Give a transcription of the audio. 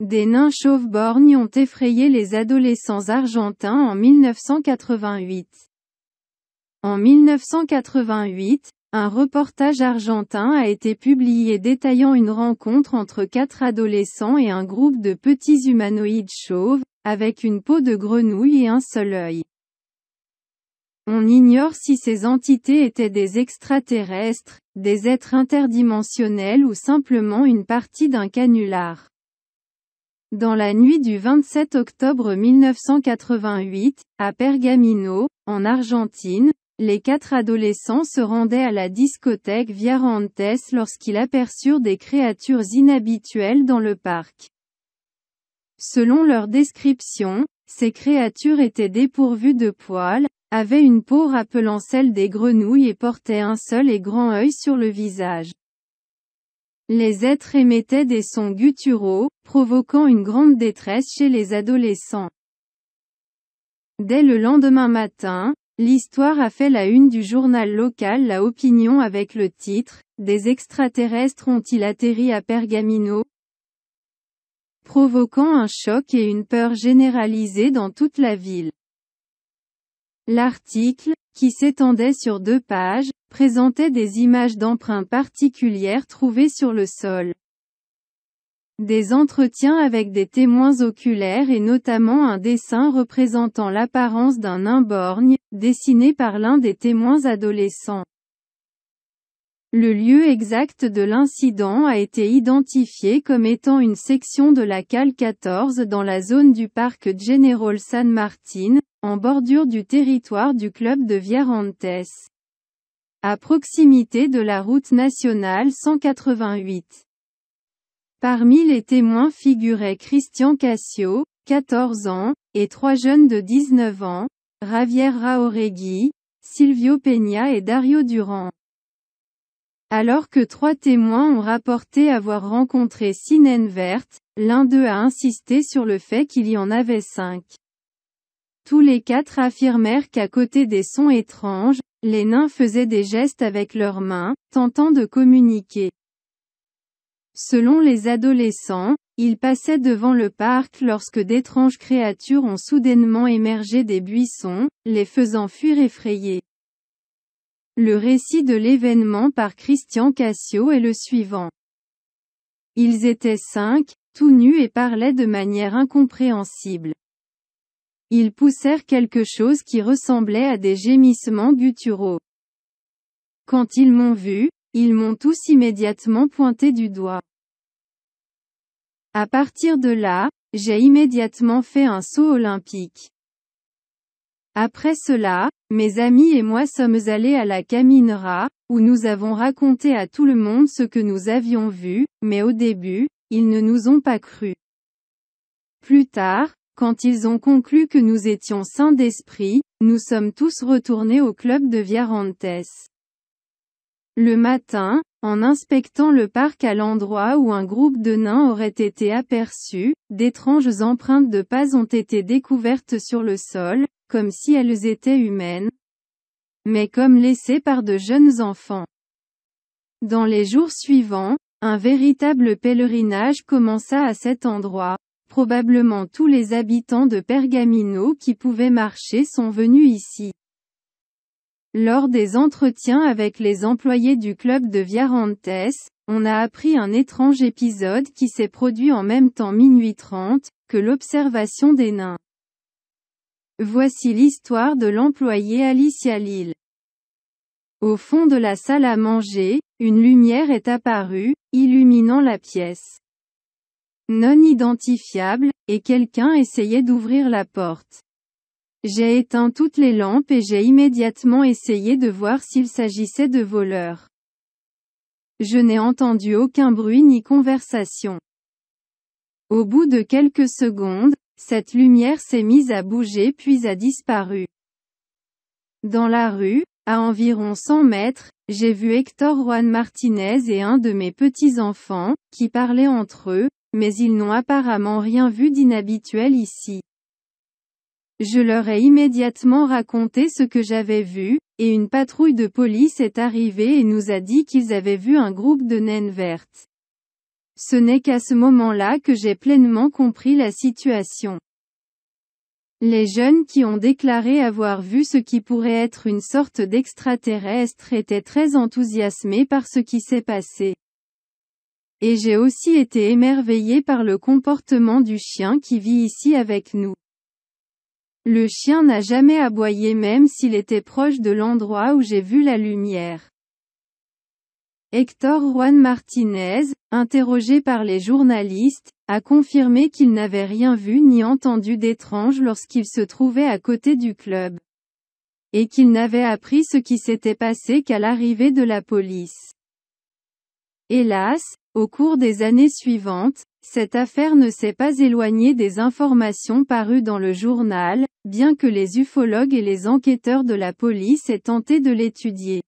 Des nains chauves-borgnes ont effrayé les adolescents argentins en 1988. En 1988, un reportage argentin a été publié détaillant une rencontre entre quatre adolescents et un groupe de petits humanoïdes chauves, avec une peau de grenouille et un seul œil. On ignore si ces entités étaient des extraterrestres, des êtres interdimensionnels ou simplement une partie d'un canular. Dans la nuit du 27 octobre 1988, à Pergamino, en Argentine, les quatre adolescents se rendaient à la discothèque Viarantes lorsqu'ils aperçurent des créatures inhabituelles dans le parc. Selon leur description, ces créatures étaient dépourvues de poils, avaient une peau rappelant celle des grenouilles et portaient un seul et grand œil sur le visage. Les êtres émettaient des sons gutturaux, provoquant une grande détresse chez les adolescents. Dès le lendemain matin, l'histoire a fait la une du journal local La Opinion avec le titre « Des extraterrestres ont-ils atterri à Pergamino ?» provoquant un choc et une peur généralisée dans toute la ville. L'article, qui s'étendait sur deux pages, présentait des images d'emprunts particulières trouvées sur le sol. Des entretiens avec des témoins oculaires et notamment un dessin représentant l'apparence d'un imborgne, dessiné par l'un des témoins adolescents. Le lieu exact de l'incident a été identifié comme étant une section de la cale 14 dans la zone du parc General San Martin, en bordure du territoire du club de Vierantes. À proximité de la route nationale 188. Parmi les témoins figuraient Christian Cassio, 14 ans, et trois jeunes de 19 ans, Javier Raoregui, Silvio Peña et Dario Durand. Alors que trois témoins ont rapporté avoir rencontré Verte, l'un d'eux a insisté sur le fait qu'il y en avait cinq. Tous les quatre affirmèrent qu'à côté des sons étranges, les nains faisaient des gestes avec leurs mains, tentant de communiquer. Selon les adolescents, ils passaient devant le parc lorsque d'étranges créatures ont soudainement émergé des buissons, les faisant fuir effrayés. Le récit de l'événement par Christian Cassio est le suivant. Ils étaient cinq, tout nus et parlaient de manière incompréhensible. Ils poussèrent quelque chose qui ressemblait à des gémissements gutturaux. Quand ils m'ont vu, ils m'ont tous immédiatement pointé du doigt. À partir de là, j'ai immédiatement fait un saut olympique. Après cela, mes amis et moi sommes allés à la Caminera, où nous avons raconté à tout le monde ce que nous avions vu, mais au début, ils ne nous ont pas cru. Plus tard, quand ils ont conclu que nous étions sains d'esprit, nous sommes tous retournés au club de Viarantes. Le matin, en inspectant le parc à l'endroit où un groupe de nains aurait été aperçu, d'étranges empreintes de pas ont été découvertes sur le sol, comme si elles étaient humaines, mais comme laissées par de jeunes enfants. Dans les jours suivants, un véritable pèlerinage commença à cet endroit probablement tous les habitants de Pergamino qui pouvaient marcher sont venus ici. Lors des entretiens avec les employés du club de Viarantes, on a appris un étrange épisode qui s'est produit en même temps minuit trente, que l'observation des nains. Voici l'histoire de l'employé Alicia Lille. Au fond de la salle à manger, une lumière est apparue, illuminant la pièce non identifiable, et quelqu'un essayait d'ouvrir la porte. J'ai éteint toutes les lampes et j'ai immédiatement essayé de voir s'il s'agissait de voleurs. Je n'ai entendu aucun bruit ni conversation. Au bout de quelques secondes, cette lumière s'est mise à bouger puis a disparu. Dans la rue, à environ 100 mètres, j'ai vu Hector Juan Martinez et un de mes petits-enfants, qui parlaient entre eux, mais ils n'ont apparemment rien vu d'inhabituel ici. Je leur ai immédiatement raconté ce que j'avais vu, et une patrouille de police est arrivée et nous a dit qu'ils avaient vu un groupe de naines vertes. Ce n'est qu'à ce moment-là que j'ai pleinement compris la situation. Les jeunes qui ont déclaré avoir vu ce qui pourrait être une sorte d'extraterrestre étaient très enthousiasmés par ce qui s'est passé. Et j'ai aussi été émerveillé par le comportement du chien qui vit ici avec nous. Le chien n'a jamais aboyé même s'il était proche de l'endroit où j'ai vu la lumière. Hector Juan Martinez, interrogé par les journalistes, a confirmé qu'il n'avait rien vu ni entendu d'étrange lorsqu'il se trouvait à côté du club. Et qu'il n'avait appris ce qui s'était passé qu'à l'arrivée de la police. Hélas, au cours des années suivantes, cette affaire ne s'est pas éloignée des informations parues dans le journal, bien que les ufologues et les enquêteurs de la police aient tenté de l'étudier.